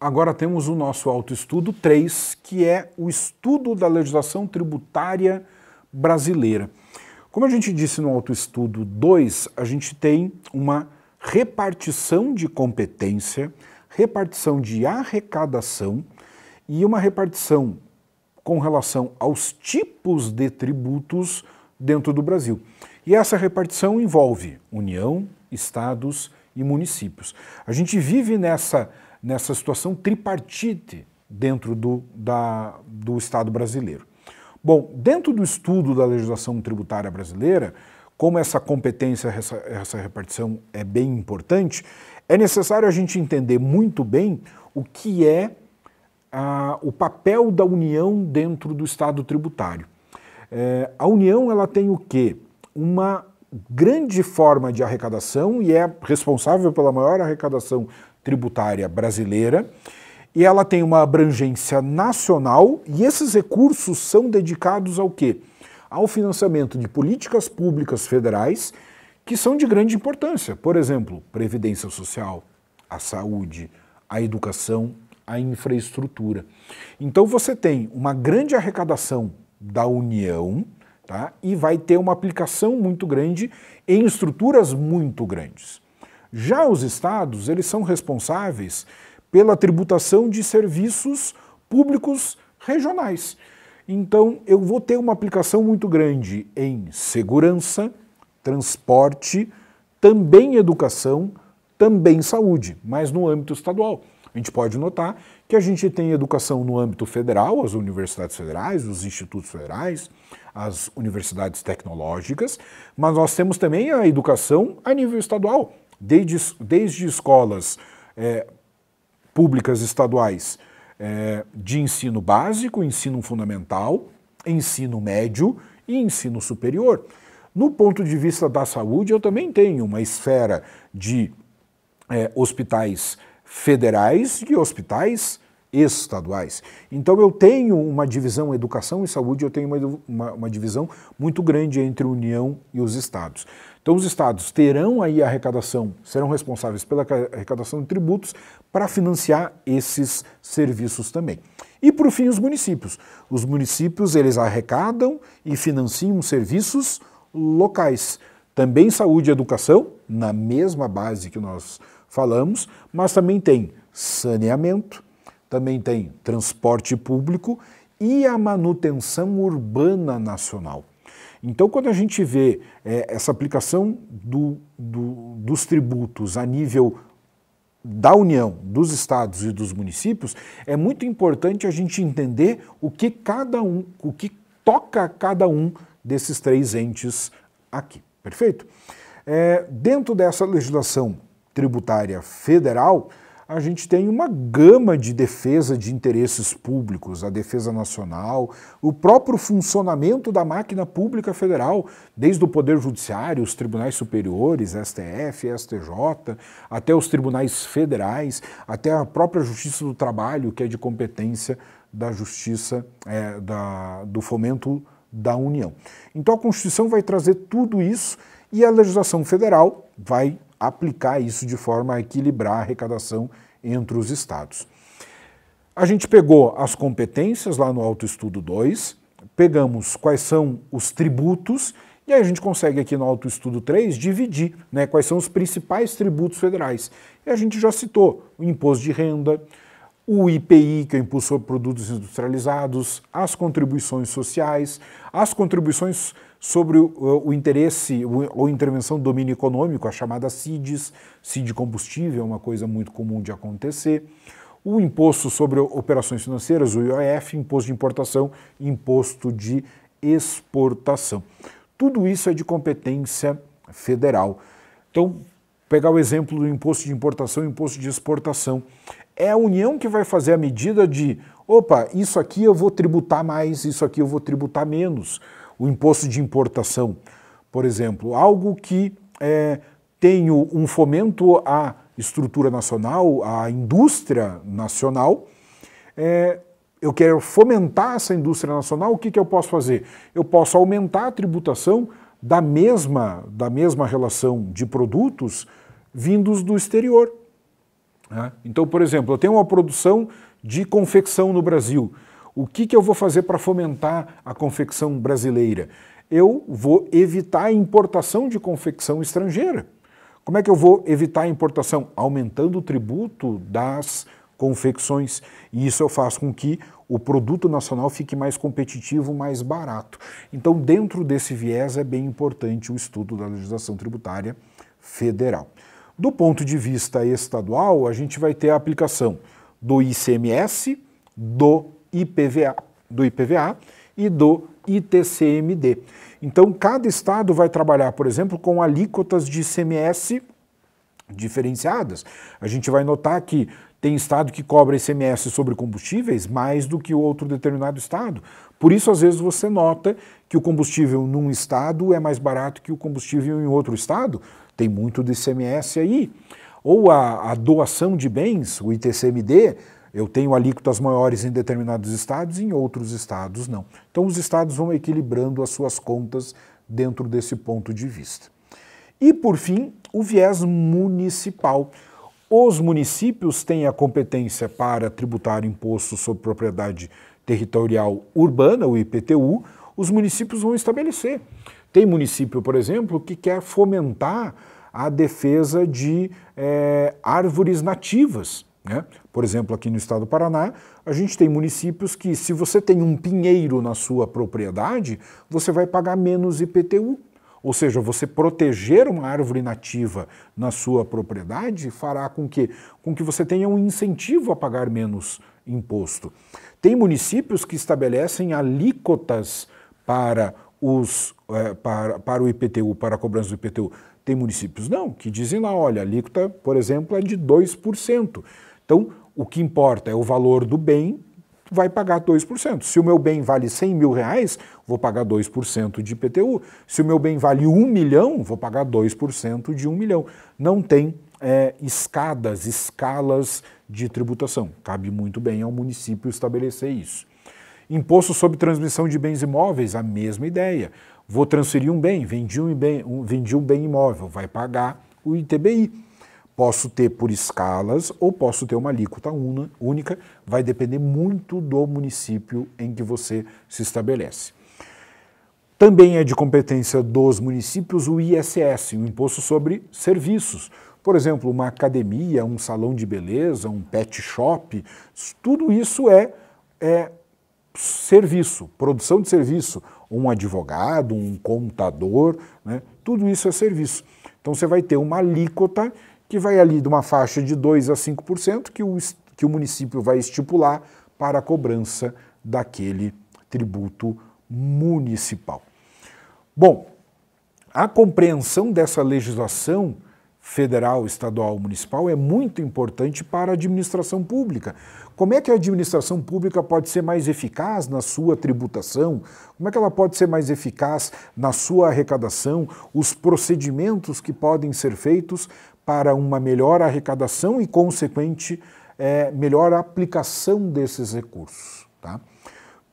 agora temos o nosso autoestudo 3, que é o estudo da legislação tributária brasileira. Como a gente disse no autoestudo 2, a gente tem uma repartição de competência, repartição de arrecadação e uma repartição com relação aos tipos de tributos dentro do Brasil. E essa repartição envolve União, estados e municípios. A gente vive nessa nessa situação tripartite dentro do, da, do Estado brasileiro. Bom, dentro do estudo da legislação tributária brasileira, como essa competência, essa, essa repartição é bem importante, é necessário a gente entender muito bem o que é a, o papel da União dentro do Estado tributário. É, a União ela tem o quê? Uma grande forma de arrecadação e é responsável pela maior arrecadação tributária brasileira e ela tem uma abrangência nacional e esses recursos são dedicados ao quê? Ao financiamento de políticas públicas federais que são de grande importância, por exemplo, previdência social, a saúde, a educação, a infraestrutura. Então você tem uma grande arrecadação da União, tá? E vai ter uma aplicação muito grande em estruturas muito grandes. Já os estados, eles são responsáveis pela tributação de serviços públicos regionais. Então, eu vou ter uma aplicação muito grande em segurança, transporte, também educação, também saúde, mas no âmbito estadual. A gente pode notar que a gente tem educação no âmbito federal, as universidades federais, os institutos federais, as universidades tecnológicas, mas nós temos também a educação a nível estadual, desde, desde escolas é, públicas estaduais é, de ensino básico, ensino fundamental, ensino médio e ensino superior. No ponto de vista da saúde, eu também tenho uma esfera de é, hospitais federais e hospitais estaduais. Então eu tenho uma divisão educação e saúde, eu tenho uma, uma, uma, divisão muito grande entre a União e os estados. Então os estados terão aí a arrecadação, serão responsáveis pela arrecadação de tributos para financiar esses serviços também. E por fim os municípios. Os municípios eles arrecadam e financiam serviços locais, também saúde e educação, na mesma base que nós falamos, mas também tem saneamento, também tem transporte público e a manutenção urbana nacional. Então, quando a gente vê é, essa aplicação do, do, dos tributos a nível da União, dos estados e dos municípios, é muito importante a gente entender o que cada um, o que toca cada um desses três entes aqui. Perfeito? É, dentro dessa legislação tributária federal, a gente tem uma gama de defesa de interesses públicos, a defesa nacional, o próprio funcionamento da máquina pública federal, desde o Poder Judiciário, os tribunais superiores, STF, STJ, até os tribunais federais, até a própria Justiça do Trabalho, que é de competência da Justiça, é, da, do fomento da União. Então a Constituição vai trazer tudo isso e a legislação federal vai aplicar isso de forma a equilibrar a arrecadação entre os estados. A gente pegou as competências lá no Autoestudo 2, pegamos quais são os tributos, e aí a gente consegue aqui no Autoestudo 3 dividir né, quais são os principais tributos federais. E a gente já citou o imposto de renda, o IPI, que é o Impulso sobre Produtos Industrializados, as contribuições sociais, as contribuições sobre o, interesse ou intervenção do domínio econômico, a chamada CIDES, CID combustível, é uma coisa muito comum de acontecer, o imposto sobre operações financeiras, o IOF, imposto de importação, imposto de exportação. Tudo isso é de competência federal. Então, pegar o exemplo do imposto de importação e imposto de exportação. É a União que vai fazer a medida de, opa, isso aqui eu vou tributar mais, isso aqui eu vou tributar menos. O imposto de importação, por exemplo, algo que é, tem um fomento à estrutura nacional, à indústria nacional. É, eu quero fomentar essa indústria nacional, o que, que eu posso fazer? Eu posso aumentar a tributação da mesma, da mesma relação de produtos vindos do exterior. Né? Então, por exemplo, eu tenho uma produção de confecção no Brasil. O que, que eu vou fazer para fomentar a confecção brasileira? Eu vou evitar a importação de confecção estrangeira. Como é que eu vou evitar a importação? Aumentando o tributo das confecções, e isso eu faço com que o produto nacional fique mais competitivo, mais barato. Então, dentro desse viés, é bem importante o estudo da legislação tributária federal. Do ponto de vista estadual, a gente vai ter a aplicação do ICMS, do IPVA, do IPVA e do ITCMD. Então, cada estado vai trabalhar, por exemplo, com alíquotas de ICMS diferenciadas. A gente vai notar que tem estado que cobra ICMS sobre combustíveis mais do que o outro determinado estado. Por isso, às vezes, você nota que o combustível num estado é mais barato que o combustível em outro estado. Tem muito de ICMS aí. Ou a, a doação de bens, o ITCMD, eu tenho alíquotas maiores em determinados estados, em outros estados não. Então, os estados vão equilibrando as suas contas dentro desse ponto de vista. E, por fim, o viés municipal. Os municípios têm a competência para tributar imposto sobre propriedade territorial urbana, o IPTU, os municípios vão estabelecer. Tem município, por exemplo, que quer fomentar a defesa de é, árvores nativas. Né? Por exemplo, aqui no estado do Paraná, a gente tem municípios que, se você tem um pinheiro na sua propriedade, você vai pagar menos IPTU. Ou seja, você proteger uma árvore nativa na sua propriedade fará com que, com que você tenha um incentivo a pagar menos imposto. Tem municípios que estabelecem alíquotas para, os, é, para, para o IPTU, para a cobrança do IPTU. Tem municípios não, que dizem lá, olha, a alíquota, por exemplo, é de 2%. Então, o que importa é o valor do bem vai pagar 2%. Se o meu bem vale 100 mil reais, vou pagar 2% de IPTU. Se o meu bem vale 1 milhão, vou pagar 2% de 1 milhão. Não tem é, escadas, escalas de tributação. Cabe muito bem ao município estabelecer isso. Imposto sobre transmissão de bens imóveis, a mesma ideia. Vou transferir um bem, vendi um bem, um, vendi um bem imóvel, vai pagar o ITBI. Posso ter por escalas ou posso ter uma alíquota una, única, vai depender muito do município em que você se estabelece. Também é de competência dos municípios o ISS, o Imposto sobre Serviços. Por exemplo, uma academia, um salão de beleza, um pet shop, tudo isso é, é serviço, produção de serviço. Um advogado, um contador, né? tudo isso é serviço. Então você vai ter uma alíquota que vai ali de uma faixa de 2% a 5% que o, que o município vai estipular para a cobrança daquele tributo municipal. Bom, a compreensão dessa legislação federal, estadual, municipal é muito importante para a administração pública. Como é que a administração pública pode ser mais eficaz na sua tributação? Como é que ela pode ser mais eficaz na sua arrecadação? Os procedimentos que podem ser feitos para uma melhor arrecadação e, consequente, é, melhor aplicação desses recursos. Tá?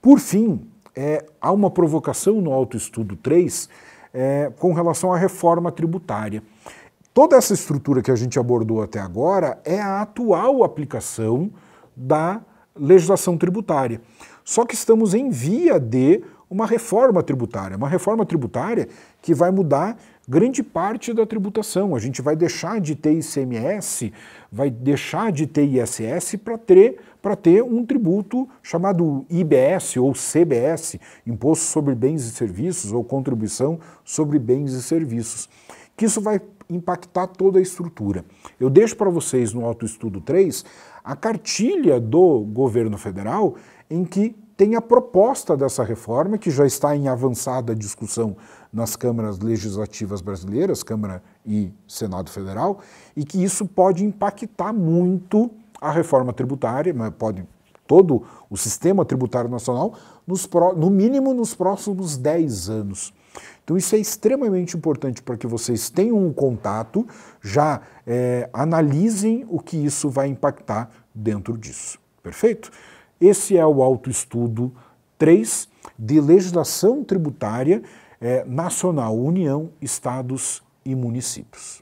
Por fim, é, há uma provocação no Autoestudo 3 é, com relação à reforma tributária. Toda essa estrutura que a gente abordou até agora é a atual aplicação da legislação tributária. Só que estamos em via de uma reforma tributária, uma reforma tributária que vai mudar grande parte da tributação. A gente vai deixar de ter ICMS, vai deixar de ter ISS para ter, ter um tributo chamado IBS ou CBS, Imposto sobre Bens e Serviços, ou Contribuição sobre Bens e Serviços, que isso vai impactar toda a estrutura. Eu deixo para vocês no Autoestudo 3 a cartilha do governo federal em que tem a proposta dessa reforma, que já está em avançada discussão nas câmaras legislativas brasileiras, Câmara e Senado Federal, e que isso pode impactar muito a reforma tributária, mas pode todo o sistema tributário nacional, nos, no mínimo nos próximos 10 anos. Então, isso é extremamente importante para que vocês tenham um contato, já é, analisem o que isso vai impactar dentro disso. Perfeito? Esse é o autoestudo 3 de legislação tributária é, nacional, União, Estados e municípios.